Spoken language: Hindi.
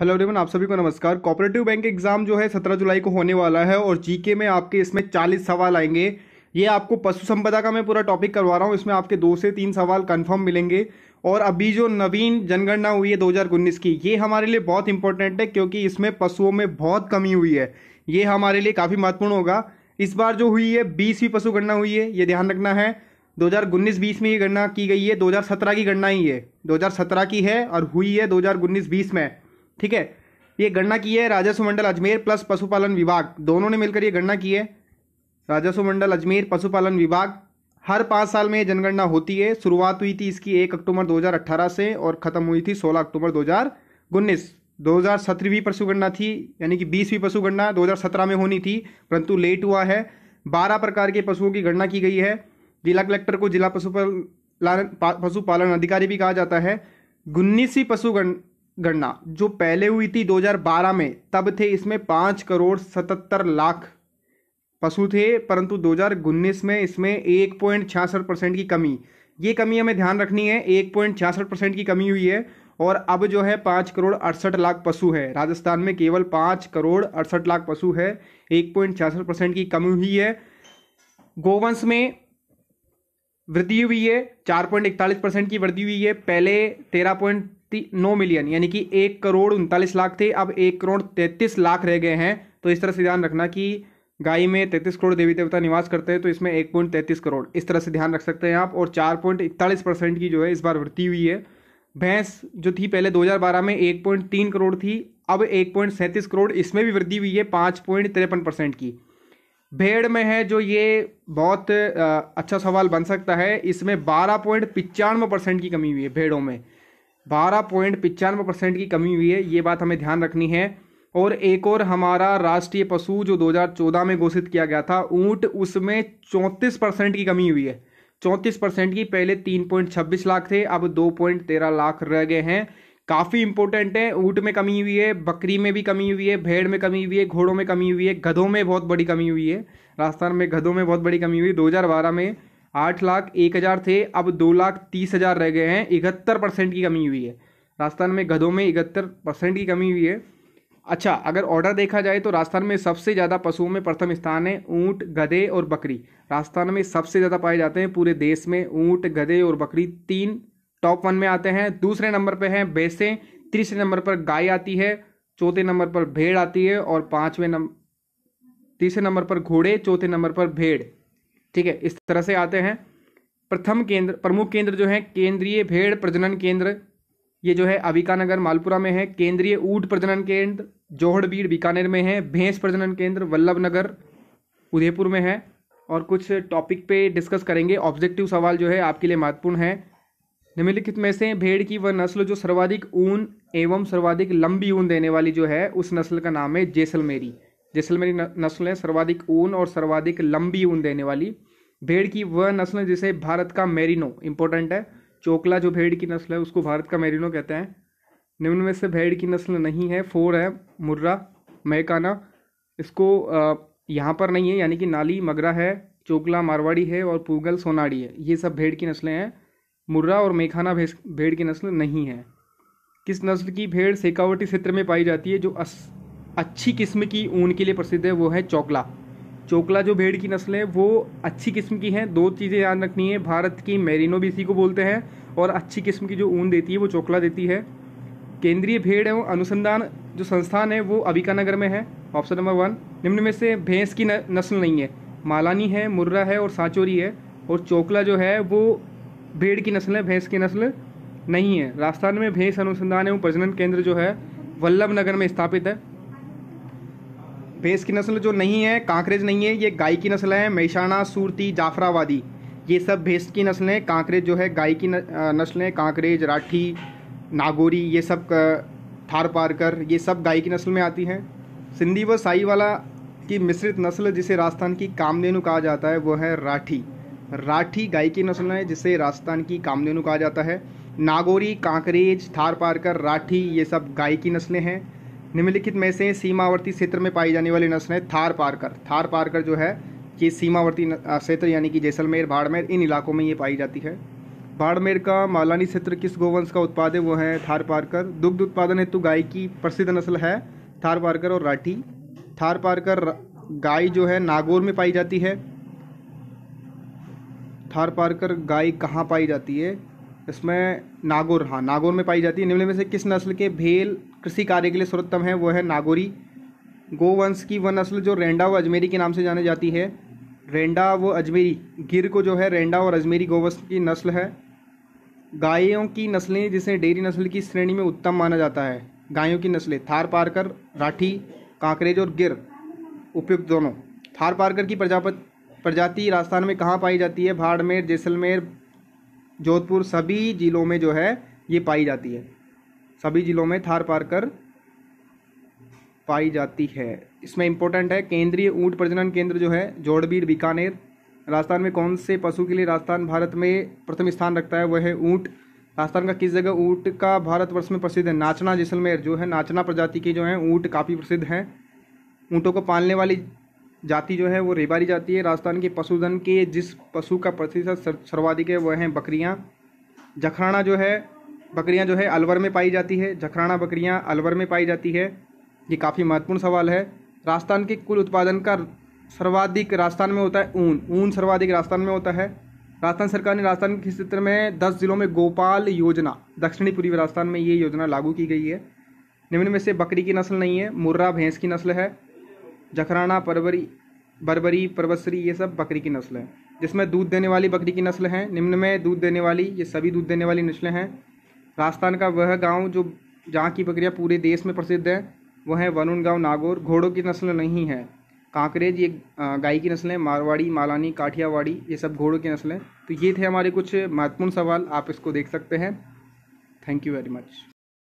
हेलो एवरीवन आप सभी को नमस्कार कोऑपरेटिव बैंक एग्जाम जो है सत्रह जुलाई को होने वाला है और जीके में आपके इसमें चालीस सवाल आएंगे ये आपको पशु संपदा का मैं पूरा टॉपिक करवा रहा हूँ इसमें आपके दो से तीन सवाल कंफर्म मिलेंगे और अभी जो नवीन जनगणना हुई है दो की ये हमारे लिए बहुत इंपॉर्टेंट है क्योंकि इसमें पशुओं में बहुत कमी हुई है ये हमारे लिए काफ़ी महत्वपूर्ण होगा इस बार जो हुई है बीसवीं पशु गणना हुई है ये ध्यान रखना है दो हज़ार उन्नीस में ये गणना की गई है 2017 की गणना ही है 2017 की है और हुई है दो हज़ार में ठीक है ये गणना की है राजस्व मंडल अजमेर प्लस पशुपालन विभाग दोनों ने मिलकर ये गणना की है राजस्व मंडल अजमेर पशुपालन विभाग हर पाँच साल में जनगणना होती है शुरुआत हुई थी इसकी एक अक्टूबर 2018 से और ख़त्म हुई थी 16 अक्टूबर दो हजार हजार सत्रहवीं पशुगणना थी यानी कि बीसवीं पशुगणना 2017 में होनी थी परंतु लेट हुआ है बारह प्रकार के पशुओं की गणना की गई है जिला कलेक्टर को जिला पशुपालन पशुपालन अधिकारी भी कहा जाता है उन्नीसवीं पशुगण गणना जो पहले हुई थी 2012 में तब थे इसमें पाँच करोड़ सतहत्तर लाख पशु थे परंतु दो में इसमें एक पॉइंट छियासठ परसेंट की कमी ये कमी हमें ध्यान रखनी है एक पॉइंट छियासठ परसेंट की कमी हुई है और अब जो है पाँच करोड़ अड़सठ लाख पशु है राजस्थान में केवल पाँच करोड़ अड़सठ लाख पशु है एक पॉइंट छियासठ परसेंट की कमी हुई है गोवंश में वृद्धि हुई है चार पॉइंट इकतालीस परसेंट की वृद्धि हुई है पहले तेरह पॉइंट नौ मिलियन यानी कि एक करोड़ उनतालीस लाख थे अब एक करोड़ तैंतीस लाख रह गए हैं तो इस तरह से ध्यान रखना कि गाय में तैंतीस करोड़ देवी देवता निवास करते हैं तो इसमें एक पॉइंट तैंतीस करोड़ इस तरह से ध्यान रख सकते हैं आप और चार पॉइंट इकतालीस परसेंट की जो है इस बार वृद्धि हुई है भैंस जो थी पहले 2012 में एक पॉइंट तीन करोड़ थी अब एक पॉइंट सैंतीस करोड़ इसमें भी वृद्धि हुई है पाँच पॉइंट तिरपन परसेंट की भेड़ में है जो ये बहुत अच्छा सवाल बन सकता है इसमें बारह पॉइंट पिचानवे परसेंट की कमी हुई है भेड़ों में बारह पॉइंट पचानवे परसेंट की कमी हुई है ये बात हमें ध्यान रखनी है और एक और हमारा राष्ट्रीय पशु जो 2014 में घोषित किया गया था ऊँट उसमें चौंतीस परसेंट की कमी हुई है चौंतीस परसेंट की पहले तीन पॉइंट छब्बीस लाख थे अब दो पॉइंट तेरह लाख रह गए हैं काफ़ी इंपॉर्टेंट है ऊँट में कमी हुई है बकरी में भी कमी हुई है भेड़ में कमी हुई है घोड़ों में कमी हुई है गधों में बहुत बड़ी कमी हुई है राजस्थान में गधों में बहुत बड़ी कमी हुई दो हज़ार बारह में आठ लाख एक हज़ार थे अब दो लाख तीस हज़ार रह गए हैं इकहत्तर परसेंट की कमी हुई है राजस्थान में गधों में इकहत्तर परसेंट की कमी हुई है अच्छा अगर ऑर्डर देखा जाए तो राजस्थान में सबसे ज़्यादा पशुओं में प्रथम स्थान है ऊँट गधे और बकरी राजस्थान में सबसे ज़्यादा पाए जाते हैं पूरे देश में ऊँट गधे और बकरी तीन टॉप वन में आते हैं दूसरे नंबर पर हैं भैंसें तीसरे नंबर पर गाय आती है चौथे नंबर पर भेड़ आती है और पाँचवें नंबर तीसरे नंबर पर घोड़े चौथे नंबर पर भेड़ ठीक है इस तरह से आते हैं प्रथम केंद्र प्रमुख केंद्र जो है केंद्रीय भेड़ प्रजनन केंद्र ये जो है अबिकानगर मालपुरा में है केंद्रीय ऊट प्रजनन केंद्र जोहड़बीड़ बीकानेर में है भैंस प्रजनन केंद्र वल्लभ नगर उदयपुर में है और कुछ टॉपिक पे डिस्कस करेंगे ऑब्जेक्टिव सवाल जो है आपके लिए महत्वपूर्ण है निम्नलिखित में से भेड़ की वह नस्ल जो सर्वाधिक ऊन एवं सर्वाधिक लंबी ऊन देने वाली जो है उस नस्ल का नाम है जैसलमेरी जैसलमेरी नस्लें सर्वाधिक ऊन और सर्वाधिक लंबी ऊन देने वाली भेड़ की वह नस्ल जिसे भारत का मेरिनो इंपॉर्टेंट है चोकला जो भेड़ की नस्ल है उसको भारत का मेरिनो कहते हैं निम्न में से भेड़ की नस्ल नहीं है फोर है मुर्रा मैकाना इसको यहाँ पर नहीं है यानी कि नाली मगरा है चोकला मारवाड़ी है और पूगल सोनाड़ी है ये सब भेड़ की नस्लें हैं मुर्रा और मेखाना भेड़ की नस्ल नहीं है किस नस्ल की भेड़ सेकावटी क्षेत्र में पाई जाती है जो अस अच्छी किस्म की ऊन के लिए प्रसिद्ध है वो है चोकला चोकला जो भेड़ की नस्ल है वो अच्छी किस्म की है दो चीज़ें याद रखनी है भारत की मेरिनो भी इसी को बोलते हैं और अच्छी किस्म की जो ऊन देती है वो चोकला देती है केंद्रीय भेड़ एवं अनुसंधान जो संस्थान है वो अबिकानगर में है ऑप्शन नंबर वन निम्न में से भैंस की नस्ल नहीं है मालानी है मुर्रा है और सांचोरी है और चोकला जो है वो भेड़ की नस्ल है भैंस की नस्ल नहीं है राजस्थान में भैंस अनुसंधान एवं प्रजनन केंद्र जो है वल्लभ नगर में स्थापित है भैंस की नस्ल जो नहीं है कांकरेज नहीं है ये गाय की नस्ल है मैशाना सूरती जाफराबादी ये सब भैंस की नस्लें कांकरेज जो है गाय की नस्लें कांकरेज राठी नागोरी ये सब थार पारकर ये सब गाय की नस्ल में आती हैं सिंधी व साईवाला की मिश्रित नस्ल जिसे राजस्थान की कामधेनु कहा जाता है वो है राठी राठी गाय की नस्ल है जिसे राजस्थान की कामधेनु कहा जाता है नागोरी कांकरेज थार पारकर राठी ये सब गाय की नस्लें हैं निम्नलिखित में से सीमावर्ती क्षेत्र में पाई जाने वाली नस्ल है थार पारकर थार पारकर जो है कि सीमावर्ती क्षेत्र यानी कि जैसलमेर भाड़मेर इन इलाकों में ये पाई जाती है बाड़मेर का मालानी क्षेत्र किस गोवंश का उत्पाद है वो है थार पारकर दुग्ध उत्पादन हेतु गाय की प्रसिद्ध नस्ल है थार पारकर और राठी थार पारकर गाय जो है नागौर में पाई जाती है थार पारकर गाय कहाँ पाई जाती है इसमें नागौर हाँ नागौर में पाई जाती है निम्न में से किस नस्ल के भेल कृषि कार्य के लिए सर्वोत्तम है वो है नागौरी गोवंश की वन नस्ल जो रेंडा व अजमेरी के नाम से जानी जाती है रेंडा व अजमेरी गिर को जो है रेंडा और अजमेरी गोवंश की नस्ल है गायों की नस्लें जिसे डेयरी नस्ल की श्रेणी में उत्तम माना जाता है गायों की नस्लें थार पारकर राठी कांकरेज और गिर उपयुक्त दोनों थार पारकर की प्रजापत प्रजाति राजस्थान में कहाँ पाई जाती है भाड़मेर जैसलमेर जोधपुर सभी जिलों में जो है ये पाई जाती है सभी जिलों में थार पारकर पाई जाती है इसमें इंपॉर्टेंट है केंद्रीय ऊँट प्रजनन केंद्र जो है जोड़बीर बीकानेर राजस्थान में कौन से पशु के लिए राजस्थान भारत में प्रथम स्थान रखता है वह है ऊँट राजस्थान का किस जगह ऊँट का भारतवर्ष में प्रसिद्ध है नाचना जैसलमेर जो है नाचना प्रजाति के जो है ऊँट काफ़ी प्रसिद्ध हैं ऊँटों को पालने वाली जाति जो है वो रेबारी जाती है राजस्थान के पशुधन के जिस पशु का प्रतिशत सर्वाधिक है वह हैं बकरियाँ जखराना जो है बकरियां जो है अलवर में पाई जाती है जखराना बकरियां अलवर में पाई जाती है ये काफ़ी महत्वपूर्ण सवाल है राजस्थान के कुल उत्पादन का सर्वाधिक राजस्थान में होता है ऊन ऊन सर्वाधिक राजस्थान में होता है राजस्थान सरकार ने राजस्थान के क्षेत्र में दस जिलों में गोपाल योजना दक्षिणी पूर्वी राजस्थान में ये योजना लागू की गई है निम्न में से बकरी की नस्ल नहीं है मुर्रा भैंस की नस्ल है जखराना परवरी बरबरी परवसरी ये सब बकरी की नस्ल है जिसमें दूध देने वाली बकरी की नस्ल हैं निम्न में दूध देने वाली ये सभी दूध देने वाली नस्लें हैं राजस्थान का वह गांव जो जहाँ की बकरियाँ पूरे देश में प्रसिद्ध है वह है वरुण गाँव नागौर घोड़ों की नस्ल नहीं है कांकरेज ये गाय की नस्लें मारवाड़ी मालानी काठियावाड़ी ये सब घोड़ों की नस्लें तो ये थे हमारे कुछ महत्वपूर्ण सवाल आप इसको देख सकते हैं थैंक यू वेरी मच